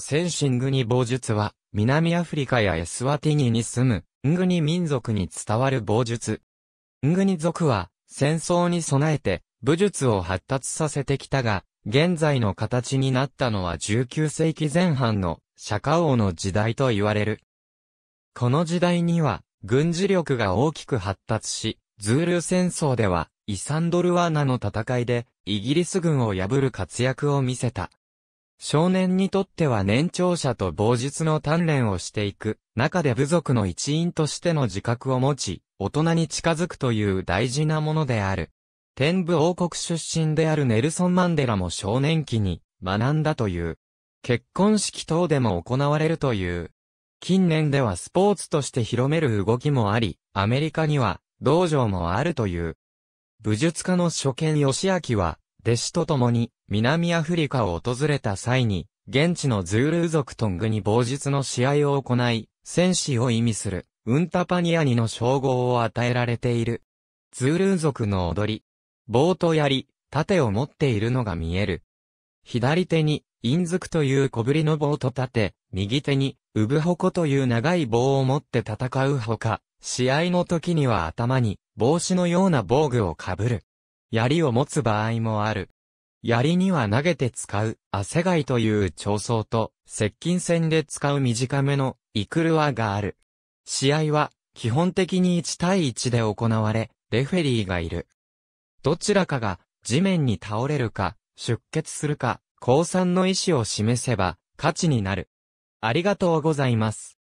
センシングニ棒術は、南アフリカやエスワティニに住む、ングニ民族に伝わる棒術。ングニ族は、戦争に備えて、武術を発達させてきたが、現在の形になったのは19世紀前半の、釈迦王の時代と言われる。この時代には、軍事力が大きく発達し、ズール戦争では、イサンドルワーナの戦いで、イギリス軍を破る活躍を見せた。少年にとっては年長者と傍術の鍛錬をしていく、中で部族の一員としての自覚を持ち、大人に近づくという大事なものである。天武王国出身であるネルソン・マンデラも少年期に学んだという。結婚式等でも行われるという。近年ではスポーツとして広める動きもあり、アメリカには道場もあるという。武術家の初見義明は、弟子と共に南アフリカを訪れた際に、現地のズールー族トングに某日の試合を行い、戦士を意味する、ウンタパニアニの称号を与えられている。ズールー族の踊り、棒と槍、盾を持っているのが見える。左手に、インズクという小ぶりの棒と盾、右手に、ウブホコという長い棒を持って戦うほか、試合の時には頭に、帽子のような防具をかぶる。槍を持つ場合もある。槍には投げて使う、汗貝という長槍と、接近戦で使う短めの、イクルワがある。試合は、基本的に1対1で行われ、レフェリーがいる。どちらかが、地面に倒れるか、出血するか、降参の意思を示せば、勝ちになる。ありがとうございます。